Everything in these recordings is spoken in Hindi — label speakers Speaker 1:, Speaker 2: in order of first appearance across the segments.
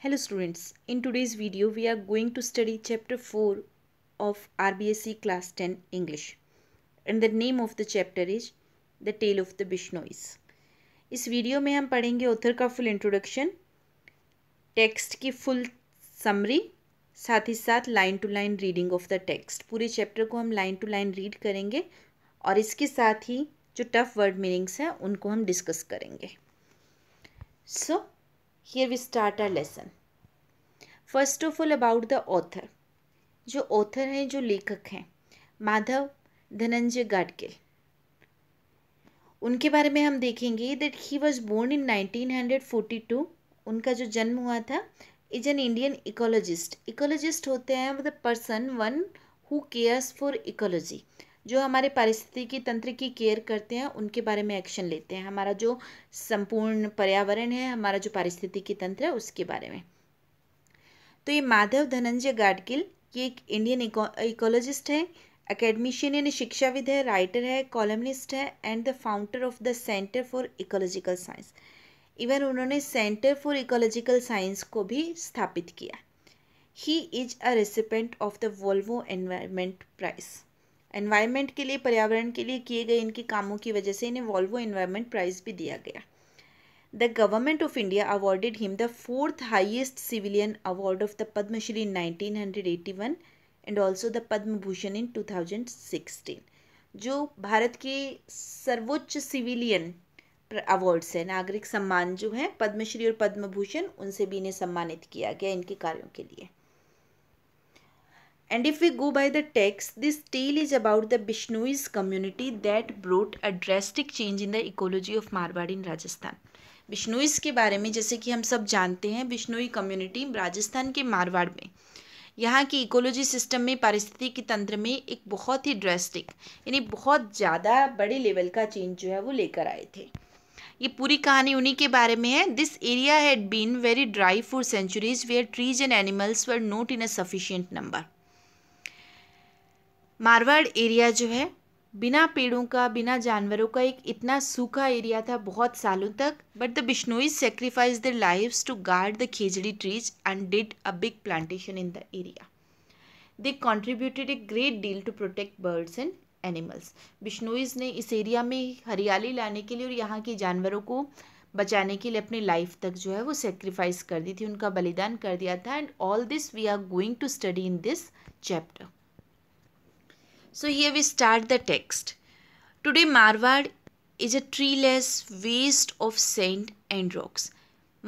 Speaker 1: Hello students, in today's video we are going to study chapter 4 of RBSC class 10 English and the name of the chapter is The Tale of the Bishnois. इस वीडियो में हम पढ़ेंगे ऑथर का फुल इंट्रोडक्शन टेक्स्ट की फुल समरी साथ ही साथ line to line reading of the text पूरे चैप्टर को हम लाइन टू लाइन रीड करेंगे और इसके साथ ही जो टफ वर्ड मीनिंग्स हैं उनको हम डिस्कस करेंगे सो so, here we start our lesson first of all about the author जो author हैं जो लेखक हैं माधव धनंजय गाडगिल उनके बारे में हम देखेंगे that he was born in 1942 उनका जो जन्म हुआ था is an Indian ecologist ecologist होते हैं मतलब person one who cares for ecology जो हमारे पारिस्थितिकी तंत्र की केयर करते हैं उनके बारे में एक्शन लेते हैं हमारा जो संपूर्ण पर्यावरण है हमारा जो पारिस्थितिकी तंत्र है उसके बारे में तो ये माधव धनंजय गाडगिल ये एक इंडियन इकोलॉजिस्ट है एकेडमिशियन यानी शिक्षाविद है राइटर है कॉलमनिस्ट है and the founder of the centre for ecological science even उन्होंने सेंटर फॉर इकोलॉजिकल साइंस को भी स्थापित किया he is a recipient of the Volvo environment prize environment के लिए पर्यावरण के लिए किए गए इनके कामों की वजह से इन्हें वॉल्वो एनवायरनमेंट प्राइज़ भी दिया गया the government of India awarded him the fourth highest civilian award of the Padma Shri in nineteen hundred eighty one and also the Padma Bhushan in two thousand sixteen जो भारत के सर्वोच्च सिविलियन अवार्ड्स हैं नागरिक सम्मान जो हैं पद्मश्री और पद्म भूषण उनसे भी इन्हें सम्मानित किया गया इनके कार्यों के लिए And if we go by the text, this tale is about the Bishnois community that brought a drastic change in the ecology of Marwadi in Rajasthan. बिश्नोईस के बारे में जैसे कि हम सब जानते हैं बिश्नोई कम्युनिटी राजस्थान के मारवाड़ में यहाँ की इकोलॉजी सिस्टम में पारिस्थितिकी तंत्र में एक बहुत ही ड्रेस्टिक यानी बहुत ज़्यादा बड़े लेवल का चेंज जो है वो लेकर आए थे ये पूरी कहानी उन्हीं के बारे में है this area had been very dry for centuries where trees and animals were not in a sufficient number Marwar area जो है बिना पेड़ों का बिना जानवरों का एक इतना सूखा एरिया था बहुत सालों तक but the Bishnoi sacrifice their life to guard the khejri trees and did a big plantation in the area they contributed a great deal to protect birds and animals Bishnois ने इस एरिया में हरियाली लाने के लिए और यहाँ के जानवरों को बचाने के लिए अपनी लाइफ तक जो है वो सेक्रीफाइस कर दी थी उनका बलिदान कर दिया था and all this we are going to study in this chapter So here we start the text. Today Marwad is a treeless waste of sand and rocks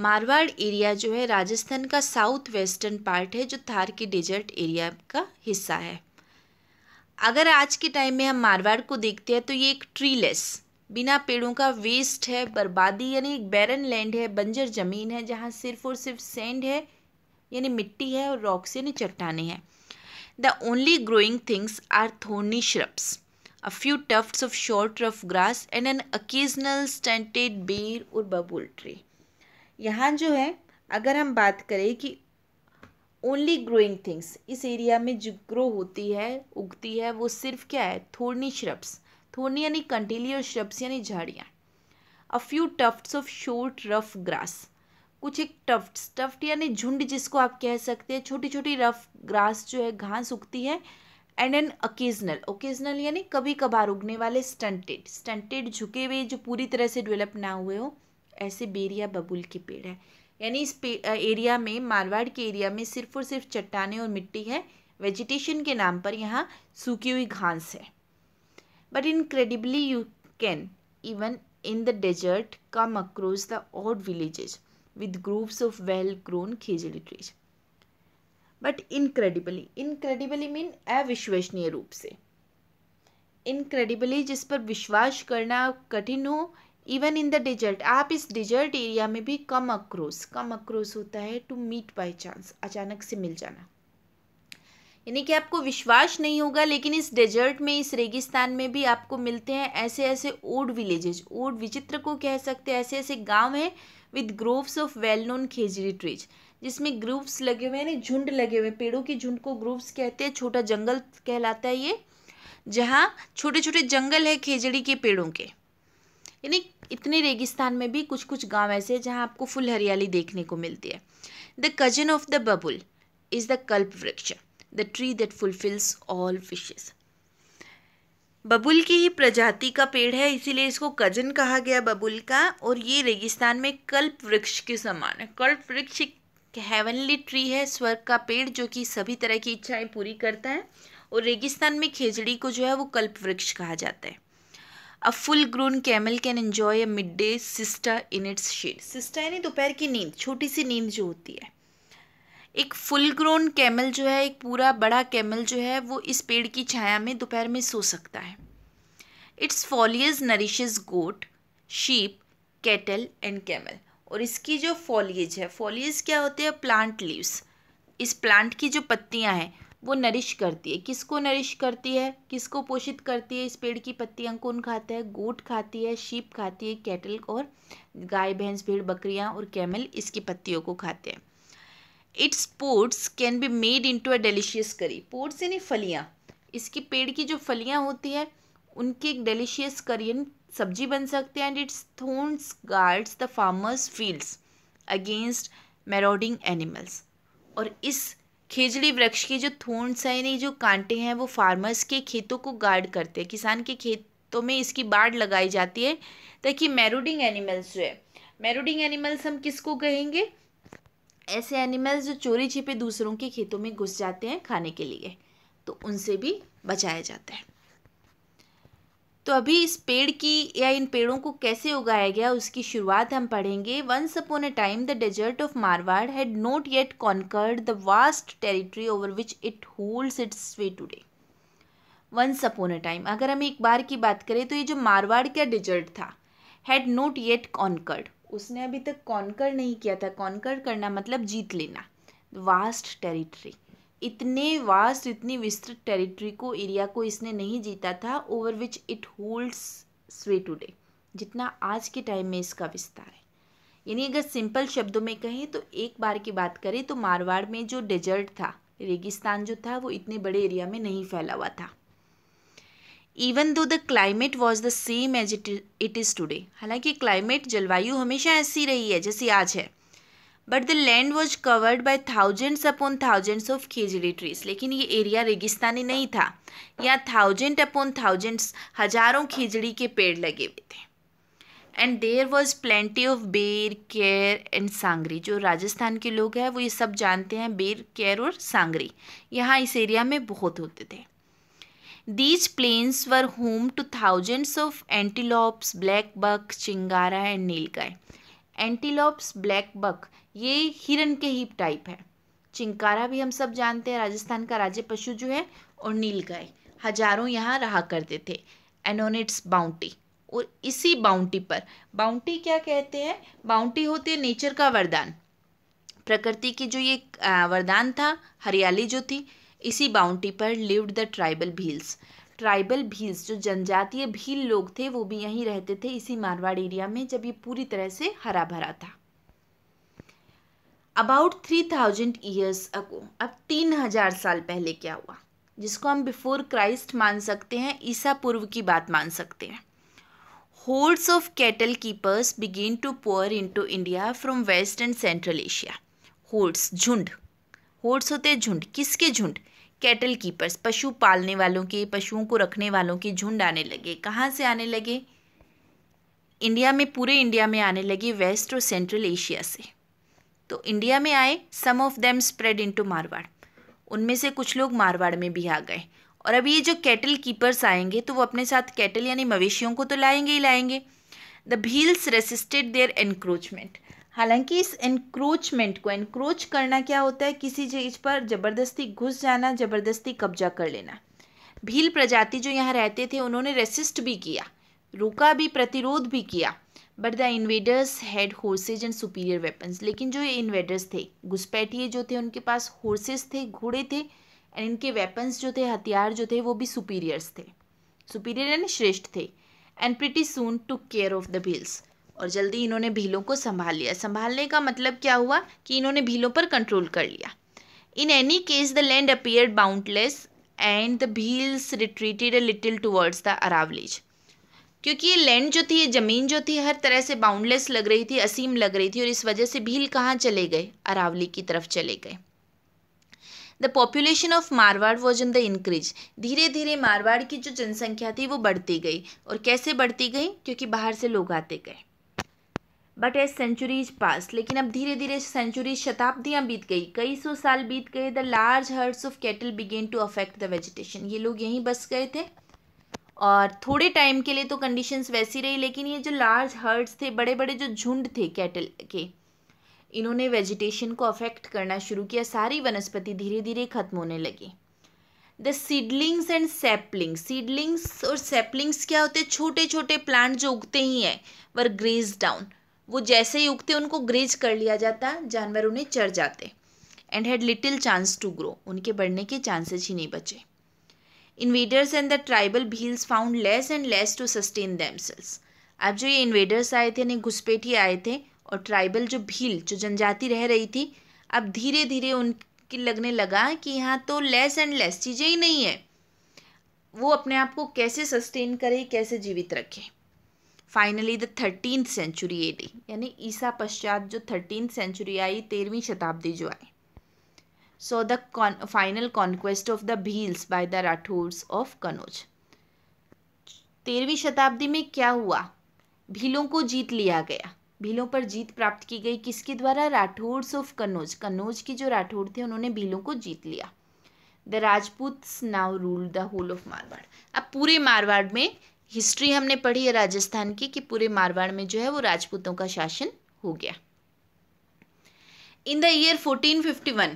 Speaker 1: Marwar area जो है राजस्थान का साउथ वेस्टर्न पार्ट है जो थार के डेजर्ट एरिया का हिस्सा है अगर आज के टाइम में हम मारवाड़ को देखते हैं तो ये एक ट्रीलेस बिना पेड़ों का वेस्ट है बर्बादी यानी एक बैरन लैंड है बंजर ज़मीन है जहाँ सिर्फ और सिर्फ सेंड है यानी मिट्टी है और रॉक्स यानी चट्टाने हैं The only growing things are thorny shrubs, a few tufts of short rough grass and an occasional stunted bear or babul tree. yahan jo hai agar hum baat kare ki only growing things इस एरिया में जो ग्रो होती है उगती है वो सिर्फ क्या है थोर्नी श्रब्स थोर्नी यानी कंटीली और श्रब्स यानी झाड़ियाँ a few tufts of short rough grass कुछ एक टफ्ट टफ्ट यानी झुंड जिसको आप कह सकते हैं छोटी छोटी रफ ग्रास जो है घास उगती है एंड एन ओकेजनल ओकेजनल यानी कभी कभार उगने वाले स्टंटेड स्टंटेड झुके हुए जो पूरी तरह से डेवलप ना हुए हो ऐसे बेरिया बबुल के पेड़ है यानी इस एरिया में मारवाड़ के एरिया में सिर्फ और सिर्फ चट्टाने और मिट्टी है वेजिटेशन के नाम पर यहाँ सूखी हुई घास है but incredibly you can even in the desert come across the odd villages with groups of well-grown Khizili trees. But incredibly, incredibly mean अविश्वसनीय रूप से इनक्रेडिबली जिस पर विश्वास करना कठिन हो इवन इन द डिजर्ट आप इस डिजर्ट एरिया में भी कम अक्रोस कम अक्रोस होता है टू मीट बाय चांस अचानक से मिल जाना यानी कि आपको विश्वास नहीं होगा लेकिन इस डेजर्ट में इस रेगिस्तान में भी आपको मिलते हैं ऐसे ऐसे ओड विलेजेस ओड विचित्र को कह सकते हैं ऐसे ऐसे गांव हैं with groves of well known khejri trees जिसमें ग्रुप्स लगे हुए हैं झुंड लगे हुए पेड़ों के झुंड को ग्रुप्स कहते हैं छोटा जंगल कहलाता है ये जहाँ छोटे छोटे जंगल है खेजड़ी के पेड़ों के यानी इतने रेगिस्तान में भी कुछ कुछ गांव ऐसे हैं जहाँ आपको फुल हरियाली देखने को मिलती है the cousin of the babul is the kalpa vriksha the tree that fulfils all wishes बबुल की ही प्रजाति का पेड़ है इसीलिए इसको कजन कहा गया बबुल का और ये रेगिस्तान में कल्प वृक्ष के समान है कल्प वृक्ष एक हेवनली ट्री है स्वर्ग का पेड़ जो कि सभी तरह की इच्छाएं पूरी करता है और रेगिस्तान में खेजड़ी को जो है वो कल्प वृक्ष कहा जाता है a full grown camel can enjoy a midday siesta in its shade siesta यानी दोपहर की नींद छोटी सी नींद जो होती है एक फुल ग्रोन कैमल जो है एक पूरा बड़ा कैमल जो है वो इस पेड़ की छाया में दोपहर में सो सकता है its foliage nourishes goat sheep cattle and camel और इसकी जो फॉलियज है फॉलियज क्या होते हैं प्लांट लीव्स इस प्लांट की जो पत्तियां हैं वो नरिश करती है किसको नरिश करती है किसको पोषित करती है इस पेड़ की पत्तियां कौन खाता है गोट खाती है शीप खाती है कैटल और गाय भैंस भेड़ बकरियां और कैमल इसकी पत्तियों को खाते हैं its pods can be made into a delicious curry pods यानी फलियाँ इसकी पेड़ की जो फलियाँ होती हैं उनकी एक डेलिशियस करी सब्जी बन सकते हैं and its thorns guards the farmers fields against marauding animals और इस खेजड़ी वृक्ष के जो थोन्स हैं यानी जो कांटे हैं वो फार्मर्स के खेतों को गार्ड करते हैं किसान के खेतों में इसकी बाढ़ लगाई जाती है ताकि मेरोडिंग एनिमल्स जो है मेरोडिंग एनिमल्स हम किसको कहेंगे ऐसे एनिमल्स जो चोरी छिपे दूसरों के खेतों में घुस जाते हैं खाने के लिए तो उनसे भी बचाया जाता है तो अभी इस पेड़ की या इन पेड़ों को कैसे उगाया गया उसकी शुरुआत हम पढ़ेंगे once upon a time the desert of Marwar had not yet conquered the vast territory over which it holds its way today once upon a time अगर हम एक बार की बात करें तो ये जो मारवाड़ का डेजर्ट था हैड नॉट येट कॉन्कर्ड उसने अभी तक कॉन्कर नहीं किया था कॉन्कर करना मतलब जीत लेना वास्ट टेरिटरी इतने वास्ट इतनी विस्तृत टेरिटरी को एरिया को इसने नहीं जीता था over which it holds sway today जितना आज के टाइम में इसका विस्तार है यानी अगर सिंपल शब्दों में कहें तो एक बार की बात करें तो मारवाड़ में जो डेजर्ट था रेगिस्तान जो था वो इतने बड़े एरिया में नहीं फैला हुआ था even though the climate was the same as it it is today हालांकि क्लाइमेट जलवायु हमेशा ऐसी रही है जैसी आज है but the land was covered by thousands upon thousands of khejri trees लेकिन ये एरिया रेगिस्तानी नहीं था यहाँ थाउजेंड अपॉन थाउजेंड्स हजारों खेजड़ी के पेड़ लगे हुए थे and there was plenty of ber ker and sangri जो राजस्थान के लोग हैं वो ये सब जानते हैं बेर केयर और सांगरी यहाँ इस एरिया में बहुत होते थे these plains were home to thousands of antelopes black buck chinkara and nilgai antelopes black buck ये हिरन के ही टाइप है चिंकारा भी हम सब जानते हैं राजस्थान का राज्य पशु जो है और नीलगाय हजारों यहाँ रहा करते थे एनोनिट्स बाउंटी और इसी बाउंटी पर बाउंटी क्या कहते हैं बाउंटी होती है नेचर का वरदान प्रकृति की जो ये वरदान था हरियाली जो थी इसी बाउंड्री पर lived the tribal Bhils tribal Bhils जो जनजातीय भील लोग थे वो भी यहीं रहते थे इसी मारवाड़ एरिया में जब ये पूरी तरह से हरा भरा था about three thousand years ago अब तीन हजार साल पहले क्या हुआ जिसको हम बिफोर क्राइस्ट मान सकते हैं ईसा पूर्व की बात मान सकते हैं hordes of cattle keepers began to pour into India from west and central Asia hordes झुंड होर्ड्स होते हैं झुंड किसके झुंड कैटल कीपर्स पशु पालने वालों के पशुओं को रखने वालों के झुंड आने लगे कहाँ से आने लगे इंडिया में पूरे इंडिया में आने लगे वेस्ट और सेंट्रल एशिया से तो इंडिया में आए some of them spread into Marwar उनमें से कुछ लोग मारवाड़ में भी आ गए और अब ये जो कैटल कीपर्स आएंगे तो वो अपने साथ कैटल यानी मवेशियों को तो लाएंगे ही लाएंगे the Bhils resisted their encroachment हालांकि इस एनक्रोचमेंट को एनक्रोच करना क्या होता है किसी चीज़ पर ज़बरदस्ती घुस जाना ज़बरदस्ती कब्जा कर लेना भील प्रजाति जो यहाँ रहते थे उन्होंने रेसिस्ट भी किया रोका भी प्रतिरोध भी किया but the invaders had horses and superior weapons लेकिन जो ये इन्वेडर्स थे घुसपैठिए जो थे उनके पास हॉर्सेस थे घोड़े थे एंड इनके वेपन्स जो थे हथियार जो थे वो भी सुपीरियर्स थे सुपीरियर एंड श्रेष्ठ थे and pretty soon took care of the Bhils और जल्दी इन्होंने भीलों को संभाल लिया संभालने का मतलब क्या हुआ कि इन्होंने भीलों पर कंट्रोल कर लिया in any case the land appear boundless and the Bhils retreated a little towards the Aravallis क्योंकि ये लैंड जो थी ये ज़मीन जो थी हर तरह से बाउंडलेस लग रही थी असीम लग रही थी और इस वजह से भील कहाँ चले गए अरावली की तरफ चले गए the population of Marwar was in the increase धीरे धीरे मारवाड़ की जो जनसंख्या थी वो बढ़ती गई और कैसे बढ़ती गई क्योंकि बाहर से लोग आते गए बट एज सेंचुरीज पास लेकिन अब धीरे धीरे सेंचुरीज शताब्दियाँ बीत गई कई सौ साल बीत गए the large herds of cattle began to affect the vegetation ये लोग यहीं बस गए थे और थोड़े टाइम के लिए तो कंडीशंस वैसी रही लेकिन ये जो लार्ज हर्ड्स थे बड़े बड़े जो झुंड थे कैटल के इन्होंने वेजिटेशन को अफेक्ट करना शुरू किया सारी वनस्पति धीरे धीरे खत्म होने लगी the seedlings and saplings seedlings और सैपलिंग्स क्या होते हैं छोटे छोटे प्लांट जो उगते ही हैं वर ग्रेज डाउन वो जैसे ही उगते उनको ग्रेज कर लिया जाता जानवर उन्हें चढ़ जाते and had little chance to grow उनके बढ़ने के चांसेज ही नहीं बचे invaders and the tribal Bhils found less and less to sustain them अब जो ये इन्वेडर्स आए थे यानी घुसपैठी आए थे और ट्राइबल जो भील जो जनजाति रह रही थी अब धीरे धीरे उनके लगने लगा कि यहाँ तो लेस एंड लेस चीज़ें ही नहीं है वो अपने आप को कैसे सस्टेन करे कैसे जीवित रखें finally the thirteen century A D यानी ईसा पश्चात जो थर्टीन सेंचुरी आई तेरहवीं शताब्दी जो आई so the final conquest of the Bhils by the Rathores of Kannauj तेरहवीं शताब्दी में क्या हुआ भीलों को जीत लिया गया भीलों पर जीत प्राप्त की गई किसके द्वारा राठौर्स ऑफ कन्नौज कन्नौज की जो राठौर थे उन्होंने भीलों को जीत लिया the Rajput now rule the whole of Marwar अब पूरे मारवाड़ में हिस्ट्री हमने पढ़ी है राजस्थान की कि पूरे मारवाड़ में जो है वो राजपूतों का शासन हो गया in the year 1451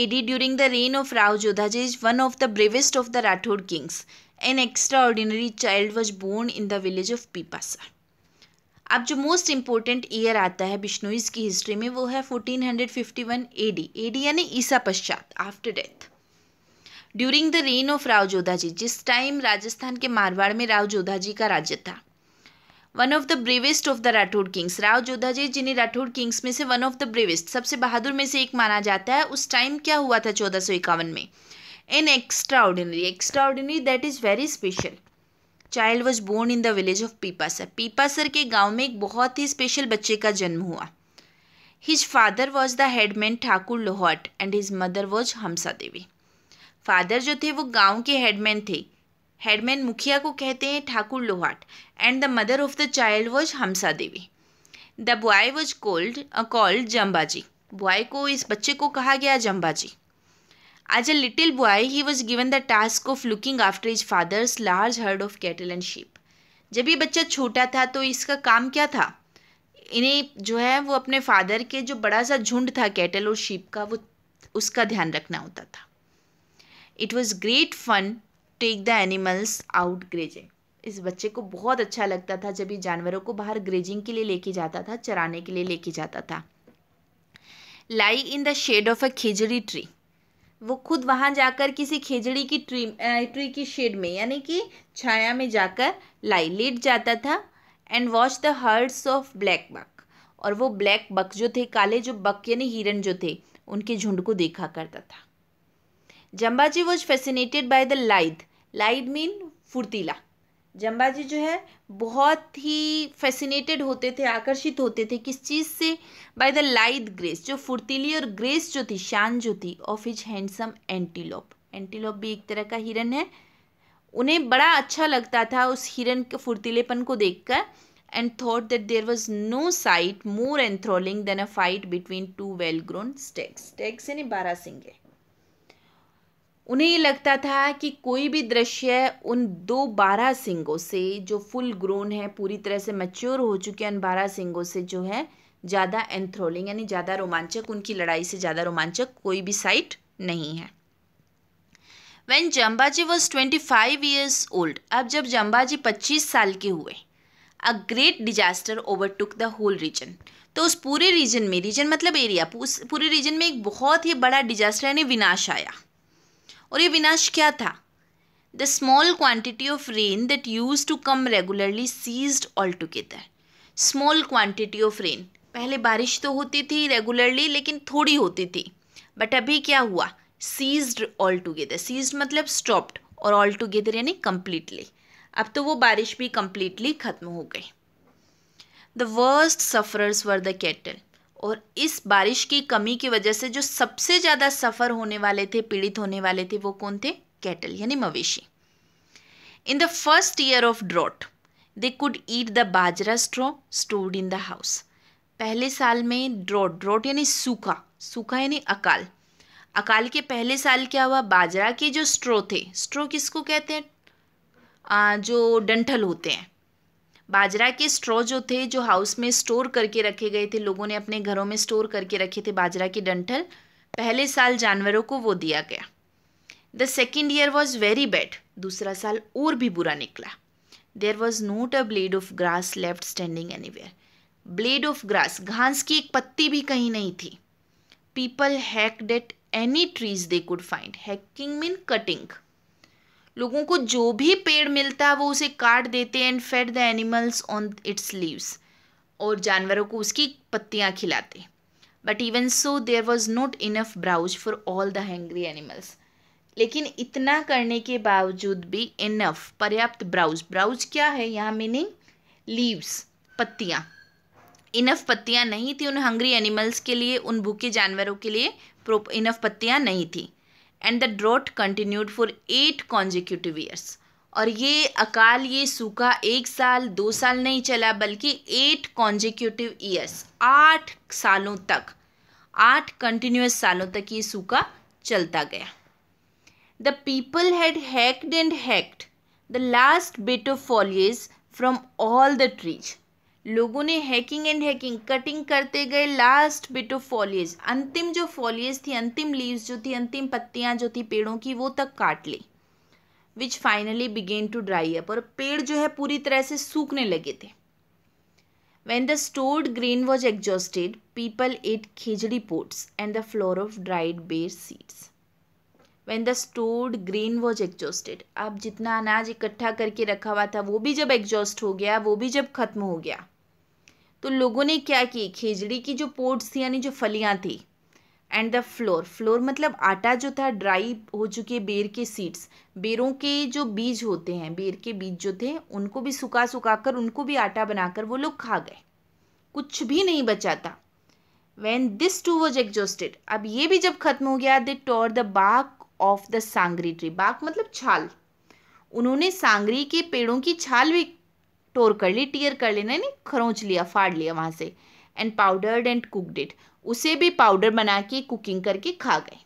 Speaker 1: AD during the reign of Rao Jodhaji is one of the bravest of the Rathore kings an extraordinary child was born in the village of Pipasar अब जो मोस्ट इंपॉर्टेंट ईयर आता है बिश्नोईज की हिस्ट्री में वो है 1451 एडी एडी यानी ईसा पश्चात after death during the reign of Rao Jodha ji जिस टाइम राजस्थान के मारवाड़ में राव जोधा जी का राज्य था one of the bravest of the Rathore kings Rao Jodha ji जिन्हें राठौड़ किंग्स में से वन ऑफ द ब्रेवेस्ट सबसे बहादुर में से एक माना जाता है उस टाइम क्या हुआ था चौदह सौ इक्यावन में an extraordinary that is very special child was born in the village of Pipasar Pipasar के गाँव में एक बहुत ही स्पेशल बच्चे का जन्म हुआ his father was the headman Thakur Lohat and his mother was Hamsa Devi father जो थे वो गांव के हेडमैन थे हेडमैन मुखिया को कहते हैं Thakur Lohat and the mother of the child was Hamsa Devi the boy was cold called Jambaji boy को इस बच्चे को कहा गया Jambaji as a little boy he was given the task of looking after his father's large herd of cattle and sheep जब ये बच्चा छोटा था तो इसका काम क्या था इन्हें जो है वो अपने फादर के जो बड़ा सा झुंड था कैटल और शिप का वो उसका ध्यान रखना होता था it was great fun take the animals out grazing इस बच्चे को बहुत अच्छा लगता था जब ये जानवरों को बाहर ग्रेजिंग के लिए लेके जाता था चराने के लिए लेके जाता था lie in the shade of a khejri tree वो खुद वहाँ जाकर किसी खेजड़ी की ट्री ट्री की शेड में यानी कि छाया में जाकर लाई लेट जाता था and watch the herds of black buck और वो ब्लैक बक जो थे काले जो बक यानी हिरन जो थे उनके झुंड को देखा करता था Jambaji was fascinated by the lithe lithe mean फुर्तीला जम्बाजी जो है बहुत ही फैसिनेटेड होते थे आकर्षित होते थे किस चीज़ से बाय द लाइद ग्रेस जो फुर्तीली और ग्रेस जो थी शान जो थी of his handsome antelope antelope भी एक तरह का हिरन है उन्हें बड़ा अच्छा लगता था उस हिरन के फुर्तीलेपन को देखकर and thought that there was no sight more enthralling than a fight between two well grown stags stags यानी बारह सिंगे उन्हें ये लगता था कि कोई भी दृश्य उन दो बारह सिंगों से जो फुल ग्रोन है पूरी तरह से मच्योर हो चुके हैं उन बारह सिंगों से जो है ज़्यादा एंथ्रोलिंग यानी ज़्यादा रोमांचक उनकी लड़ाई से ज़्यादा रोमांचक कोई भी साइट नहीं है when Jambaji was twenty five years old अब जब जम्बाजी पच्चीस साल के हुए a great disaster overtook the whole region तो उस पूरे रीजन में रीजन मतलब एरिया उस पूरे रीजन में एक बहुत ही बड़ा डिजास्टर यानी विनाश आया और ये विनाश क्या था the small quantity of rain that use to come regularly ceased altogether small quantity of rain पहले बारिश तो होती थी रेगुलरली लेकिन थोड़ी होती थी बट अभी क्या हुआ सीज्ड ऑल टुगेदर सीज्ड मतलब स्टॉप्ड और ऑल टुगेदर यानी कम्प्लीटली अब तो वो बारिश भी कम्प्लीटली खत्म हो गई the worst sufferers were the cattle और इस बारिश की कमी की वजह से जो सबसे ज़्यादा सफ़र होने वाले थे पीड़ित होने वाले थे वो कौन थे कैटल यानी मवेशी in the first year of drought they could eat the bajra straw stored in the house पहले साल में ड्रॉट ड्रॉट यानी सूखा सूखा यानी अकाल अकाल के पहले साल क्या हुआ बाजरा के जो स्ट्रो थे स्ट्रो किसको कहते हैं जो डंठल होते हैं बाजरा के स्ट्रॉ जो थे जो हाउस में स्टोर करके रखे गए थे लोगों ने अपने घरों में स्टोर करके रखे थे बाजरा के डंठल पहले साल जानवरों को वो दिया गया the second year was very bad दूसरा साल और भी बुरा निकला there was not a blade of grass left standing anywhere blade of grass घास की एक पत्ती भी कहीं नहीं थी people hack at any trees they could find hacking mean cutting लोगों को जो भी पेड़ मिलता है वो उसे काट देते हैं and fed the animals on its leaves और जानवरों को उसकी पत्तियाँ खिलाते but even so there was not enough browse for all the hungry animals लेकिन इतना करने के बावजूद भी इनफ पर्याप्त ब्राउज ब्राउज क्या है यहाँ मीनिंग लीव्स पत्तियाँ इनफ पत्तियाँ नहीं थी उन हंग्री एनिमल्स के लिए उन भूखे जानवरों के लिए इनफ पत्तियाँ नहीं थी and the drought continued for eight consecutive years और ये अकाल ये सूखा एक साल दो साल नहीं चला बल्कि एट कॉन्जिक्यूटिव ईयर्स आठ सालों तक आठ कंटिन्यूस सालों तक ये सूखा चलता गया the people had hacked and hacked the last bit of foliage from all the trees लोगों ने हैकिंग एंड हैकिंग कटिंग करते गए लास्ट बिट ऑफ फॉलियज अंतिम जो फॉलियज थी अंतिम लीव्स जो थी अंतिम पत्तियां जो थी पेड़ों की वो तक काट ली which finally began to dry up और पेड़ जो है पूरी तरह से सूखने लगे थे when the stored grain was exhausted people ate khejri pods and the flour of dried ber seeds when the stored grain was exhausted अब जितना अनाज इकट्ठा करके रखा हुआ था वो भी जब एग्जॉस्ट हो गया वो भी जब खत्म हो गया तो लोगों ने क्या की खेजड़ी की जो पोर्ट्स थी यानी जो फलियाँ थी एंड द फ्लोर फ्लोर मतलब आटा जो था ड्राई हो चुके बेर के सीड्स बेरों के जो बीज होते हैं बेर के बीज जो थे उनको भी सुखा सुखा कर उनको भी आटा बनाकर वो लोग खा गए कुछ भी नहीं बचा था when this too was exhausted अब ये भी जब खत्म हो गया they tore the bark of the sangri tree bark मतलब छाल उन्होंने सांगरी के पेड़ों की छाल भी टोर कर ली टीयर कर लेना यानी खरोंच लिया फाड़ लिया वहाँ से and powdered and cooked it उसे भी पाउडर बना के कुकिंग करके खा गए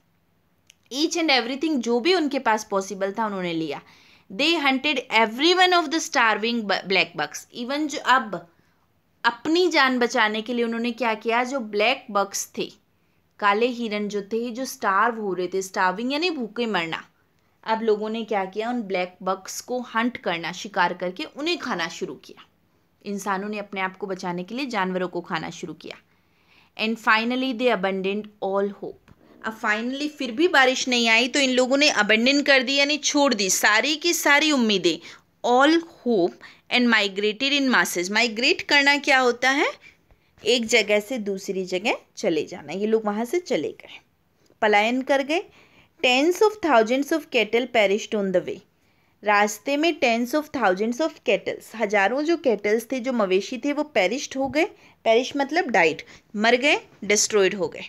Speaker 1: ईच एंड एवरीथिंग जो भी उनके पास पॉसिबल था उन्होंने लिया they hunted every one of the starving black bucks even जो अब अपनी जान बचाने के लिए उन्होंने क्या किया जो ब्लैक बक्स थे काले हिरण जो थे जो स्टार्व हो रहे थे स्टार्विंग यानी भूखे मरना अब लोगों ने क्या किया उन ब्लैक बक्स को हंट करना शिकार करके उन्हें खाना शुरू किया इंसानों ने अपने आप को बचाने के लिए जानवरों को खाना शुरू किया and finally they abandoned all hope अब फाइनली फिर भी बारिश नहीं आई तो इन लोगों ने अबेंडन कर दी यानी छोड़ दी सारी की सारी उम्मीदें all hope and migrated in masses migrate करना क्या होता है एक जगह से दूसरी जगह चले जाना ये लोग वहाँ से चले गए पलायन कर गए tens of thousands of cattle perished on the way रास्ते में tens of thousands of cattles हजारों जो कैटल्स थे जो मवेशी थे वो पेरिश्ड हो गए पेरिश मतलब डाइट मर गए डिस्ट्रॉयड हो गए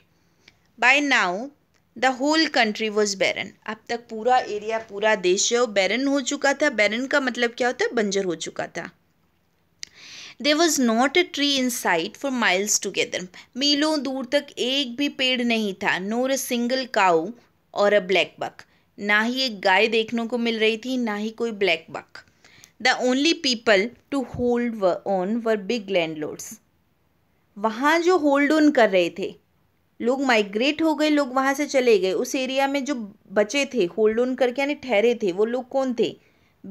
Speaker 1: by now the whole country was barren अब तक पूरा एरिया पूरा देश है वो बैरन हो चुका था बैरन का मतलब क्या होता है बंजर हो चुका था there was not a tree in sight for miles together मीलों दूर तक एक भी पेड़ नहीं था नोर अ सिंगल काऊ और अ ब्लैक बक ना ही एक गाय देखने को मिल रही थी ना ही कोई black buck the only people to hold व on were big landlords वहाँ जो होल्ड ऑन कर रहे थे लोग माइग्रेट हो गए लोग वहाँ से चले गए उस एरिया में जो बचे थे होल्ड ऑन करके यानी ठहरे थे वो लोग कौन थे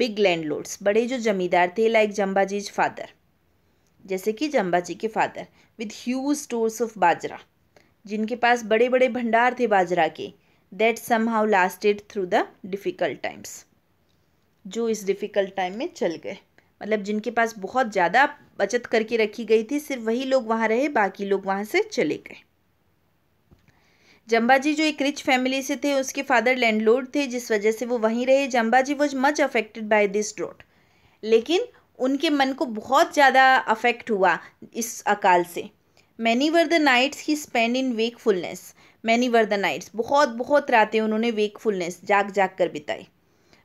Speaker 1: बिग लैंड लोड्स बड़े जो जमींदार थे लाइक जम्बाजीज फादर जैसे कि जम्बाजी के father with huge stores of bajra जिनके पास बड़े बड़े भंडार थे बाजरा के that somehow lasted through the difficult times जो इस डिफ़िकल्ट टाइम में चल गए मतलब जिनके पास बहुत ज़्यादा बचत करके रखी गई थी सिर्फ वही लोग वहाँ रहे बाकी लोग वहाँ से चले गए जम्बा जी जो एक रिच फैमिली से थे उसके फादर लैंडलॉर्ड थे जिस वजह से वो वहीं रहे Jamba ji was much affected by this drought लेकिन उनके मन को बहुत ज़्यादा अफेक्ट हुआ इस अकाल से many were the nights he spend in wakefulness many were the nights बहुत बहुत रातें उन्होंने वेकफुलनेस जाग जाग कर बिताई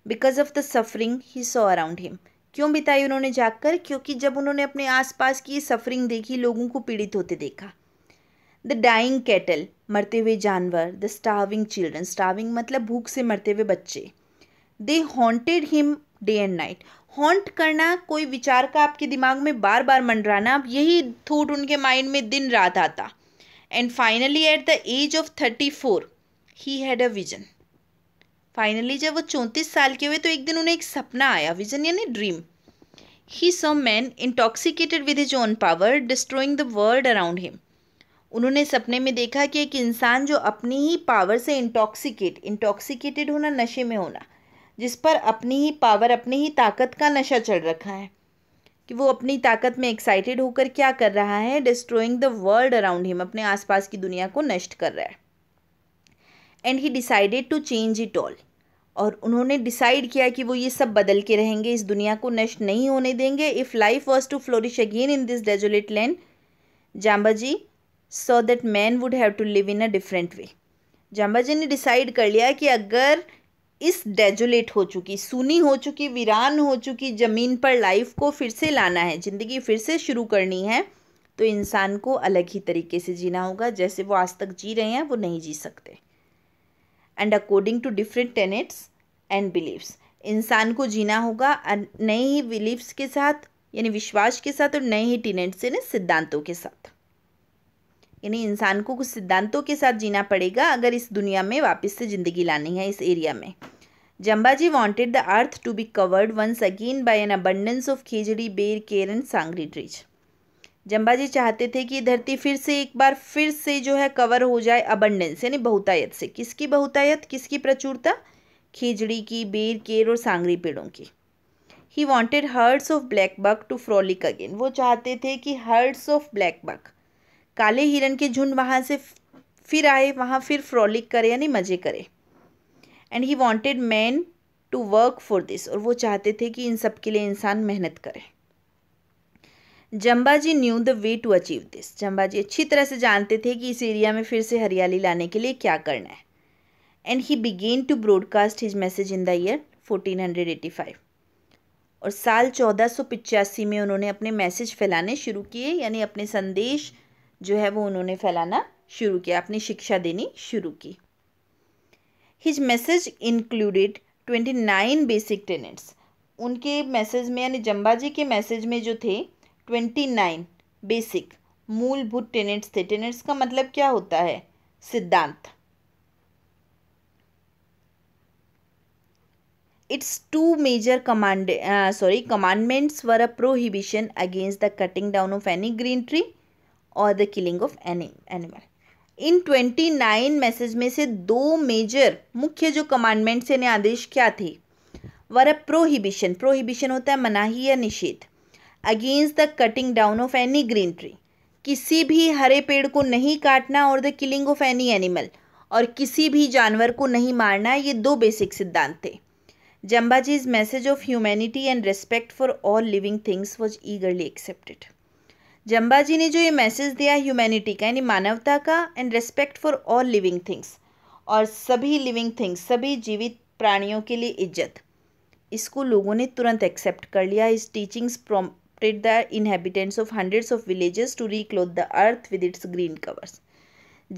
Speaker 1: because of the suffering he saw around him क्यों बिताई उन्होंने जाग कर क्योंकि जब उन्होंने अपने आसपास की सफरिंग देखी लोगों को पीड़ित होते देखा द डाइंग कैटल मरते हुए जानवर द स्टाविंग चिल्ड्रन स्टाविंग मतलब भूख से मरते हुए बच्चे they haunted him day and night haunt करना कोई विचार का आपके दिमाग में बार बार मंडराना अब यही थूट उनके माइंड में दिन रात आता and finally at the age of 34 he had a vision finally जब वो चौंतीस साल के हुए तो एक दिन उन्हें एक सपना आया विजन यानी dream he saw man intoxicated with his own power destroying the world around him उन्होंने सपने में देखा कि एक इंसान जो अपनी ही पावर से इंटॉक्सिकेट इंटॉक्सिकेटेड होना नशे में होना जिस पर अपनी ही पावर अपनी ही ताकत का नशा चढ़ रखा है कि वो अपनी ताकत में एक्साइटेड होकर क्या कर रहा है destroying the world around him अपने आसपास की दुनिया को नष्ट कर रहा है and he decided to change it all और उन्होंने डिसाइड किया कि वो ये सब बदल के रहेंगे इस दुनिया को नष्ट नहीं होने देंगे if life was to flourish again in this desolate land Jamba ji so that man would have to live in a different way Jamba ji ने डिसाइड कर लिया कि अगर इस डेजुलेट हो चुकी सुनी हो चुकी वीरान हो चुकी ज़मीन पर लाइफ को फिर से लाना है ज़िंदगी फिर से शुरू करनी है तो इंसान को अलग ही तरीके से जीना होगा जैसे वो आज तक जी रहे हैं वो नहीं जी सकते and according to different tenets and beliefs इंसान को जीना होगा नए ही बिलीव्स के साथ यानी विश्वास के साथ और नए ही टेनेट्स यानी सिद्धांतों के साथ यानी इंसान को कुछ सिद्धांतों के साथ जीना पड़ेगा अगर इस दुनिया में वापस से ज़िंदगी लानी है इस एरिया में Jambaji wanted the earth to be covered once again by an abundance of khejri, ber केर एंड सांगरी ट्रीज जम्बाजी चाहते थे कि धरती फिर से एक बार फिर से जो है कवर हो जाए अबंडेंस यानी बहुतायत से किसकी बहुतायत किसकी प्रचुरता खेजड़ी की बेर केर और सांगरी पेड़ों की he wanted herds of black buck to frolic again वो चाहते थे कि हर्ड्स ऑफ ब्लैक बक काले हिरण के झुंड वहाँ से फिर आए वहाँ फिर फ्रॉलिक करे यानी मज़े करे and he wanted man to work for this और वो चाहते थे कि इन सब के लिए इंसान मेहनत करे Jamba ji knew the way to achieve this Jamba ji अच्छी तरह से जानते थे कि इस एरिया में फिर से हरियाली लाने के लिए क्या करना है and he began to broadcast his message in the year fourteen hundred five और साल चौदह सौ पिचासी में उन्होंने अपने मैसेज फैलाने शुरू किए यानी अपने संदेश जो है वो उन्होंने फैलाना शुरू किया अपनी शिक्षा देनी शुरू की his message included twenty nine basic tenets उनके मैसेज में यानी जम्बा जी के मैसेज में जो थे ट्वेंटी नाइन बेसिक मूलभूत टेनेट्स थे टेनेट्स का मतलब क्या होता है सिद्धांत it's two major command sorry commandments were a prohibition against the cutting down of any green tree और the killing of animal in twenty nine message में से दो मेजर मुख्य जो कमांडमेंट्स ने आदेश क्या थे वर अ प्रोहिबिशन प्रोहिबिशन होता है मनाही या निषेध against the cutting down of any green tree किसी भी हरे पेड़ को नहीं काटना और the killing of any animal और किसी भी जानवर को नहीं मारना ये दो बेसिक सिद्धांत थे Jambaji's message of humanity and respect for all living things was eagerly accepted Jamba ji ने जो ये मैसेज दिया है ह्यूमैनिटी का यानी मानवता का and respect for all living things और सभी लिविंग थिंग्स सभी जीवित प्राणियों के लिए इज्जत इसको लोगों ने तुरंत एक्सेप्ट कर लिया इस teachings prompted the inhabitants of hundreds of villages to reclothe the earth with its green covers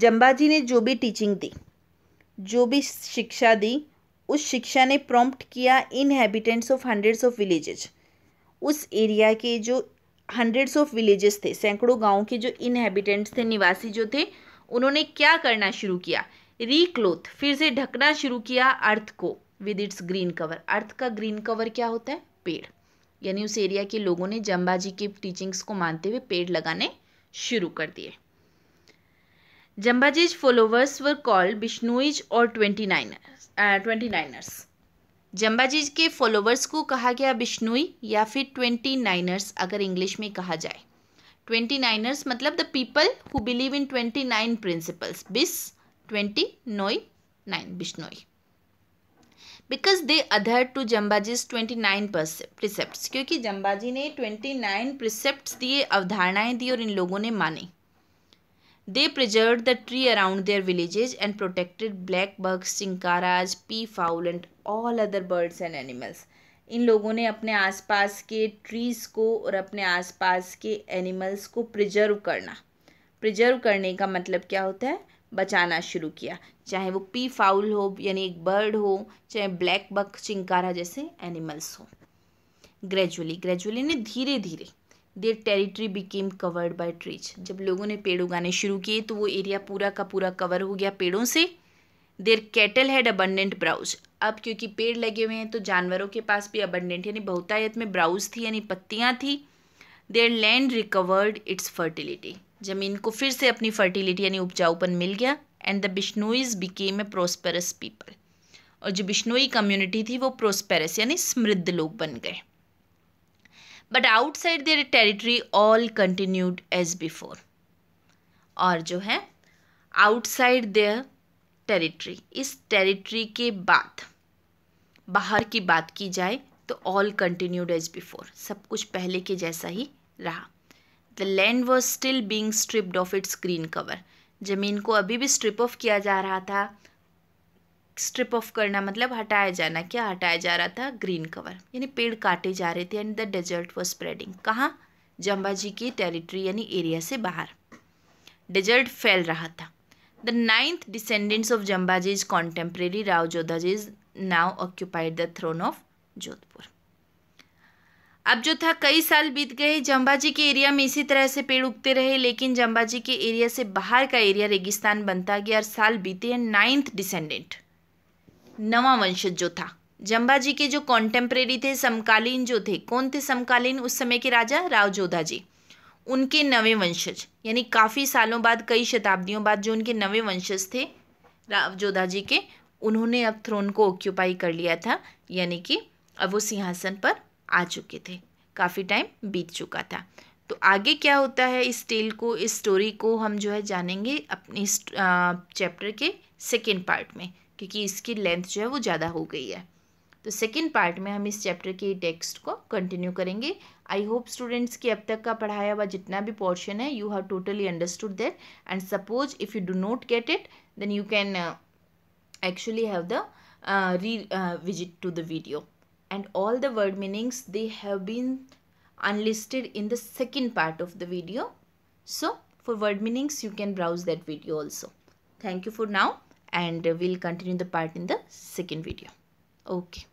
Speaker 1: Jamba ji ने जो भी टीचिंग दी जो भी शिक्षा दी उस शिक्षा ने प्रॉम्प्ट किया inhabitants of hundreds of villages उस एरिया के जो हंड्रेड्स ऑफ विलेजेस थे सैकड़ों गाँव के जो इनहेबिटेंट्स थे निवासी जो थे उन्होंने क्या करना शुरू किया रीक्लोथ फिर से ढकना शुरू किया अर्थ को with its green cover earth का ग्रीन कवर क्या होता है पेड़ यानी उस एरिया के लोगों ने जम्बाजी के टीचिंग्स को मानते हुए पेड़ लगाने शुरू कर दिए जम्बाजीज फॉलोवर्स वर कॉल्ड बिश्नोइज और ट्वेंटी नाइनर्स ट्वेंटी नाइनर्स जम्बाजी के फॉलोवर्स को कहा गया बिश्नोई या फिर ट्वेंटी नाइनर्स अगर इंग्लिश में कहा जाए ट्वेंटी नाइनर्स मतलब the people who believe in twenty nine principles Bishnoi twenty nine Bishnoi because they adhere to Jambaji's twenty nine precept क्योंकि जम्बाजी ने ट्वेंटी नाइन प्रिसेप्ट दिए अवधारणाएं दी और इन लोगों ने मानी They preserved the tree around their villages and protected black bugs, peafowl and all other birds and animals. इन लोगों ने अपने आसपास के ट्रीज़ को और अपने आसपास के एनिमल्स को प्रिजर्व करना प्रिजर्व करने का मतलब क्या होता है बचाना शुरू किया चाहे वो पी फाउल हो यानी एक बर्ड हो चाहे ब्लैक बक चिंकारा जैसे एनिमल्स हो ग्रेजुअली ग्रेजुअली ने धीरे धीरे their territory became covered by trees जब लोगों ने पेड़ उगाने शुरू किए तो वो एरिया पूरा का पूरा कवर हो गया पेड़ों से their cattle had abundant browse अब क्योंकि पेड़ लगे हुए हैं तो जानवरों के पास भी अबंडेंट यानी बहुतायत में ब्राउज थी यानी पत्तियाँ थी their land recovered its fertility ज़मीन को फिर से अपनी फर्टिलिटी यानी उपजाऊपन मिल गया and the Bishnois became a prosperous people और जो बिश्नोई कम्युनिटी थी वो प्रोस्पेरस यानी समृद्ध लोग बन गए but outside their territory all continued as before और जो है आउटसाइड देर टेरिटरी इस टेरिटरी के बाद बाहर की बात की जाए तो ऑल कंटिन्यूड एज बिफोर सब कुछ पहले के जैसा ही रहा the land was still being stripped of its green cover ज़मीन को अभी भी स्ट्रिप ऑफ किया जा रहा था स्ट्रिप ऑफ करना मतलब हटाया जाना क्या हटाया जा रहा था ग्रीन कवर यानी पेड़ काटे जा रहे थे and the desert was spreading कहाँ जम्बाजी की टेरिटरी यानी एरिया से बाहर डेजर्ट फैल रहा था the ninth descendants of is contemporary Rao is now occupied the throne of Jodhpur अब जो था कई साल बीत गए जम्बाजी के एरिया में इसी तरह से पेड़ उगते रहे लेकिन जम्बाजी के एरिया से बाहर का एरिया रेगिस्तान बनता गया और साल बीते हैं नाइन्थ डिसेंडेंट नवा वंशज जो था जी के जो कॉन्टेम्प्रेरी थे समकालीन जो थे कौन थे समकालीन उस समय के राजा राव जोधा जी उनके नवे वंशज यानी काफ़ी सालों बाद कई शताब्दियों बाद जो उनके नवे वंशज थे राव जोधा जी के उन्होंने अब थ्रोन को ऑक्यूपाई कर लिया था यानी कि अब वो सिंहासन पर आ चुके थे काफ़ी टाइम बीत चुका था तो आगे क्या होता है इस टेल को इस स्टोरी को हम जो है जानेंगे अपने चैप्टर के सेकेंड पार्ट में क्योंकि इसकी लेंथ जो है वो ज़्यादा हो गई है तो सेकेंड पार्ट में हम इस चैप्टर के टेक्स्ट को कंटिन्यू करेंगे आई होप स्टूडेंट्स की अब तक का पढ़ाया हुआ जितना भी पोर्शन है you have totally understood that and suppose if you do not get it then you can actually have the revisit to the video and all the word meanings they have been enlisted in the second part of the video so for word meanings you can browse that video also thank you for now and we'll continue the part in the second video okay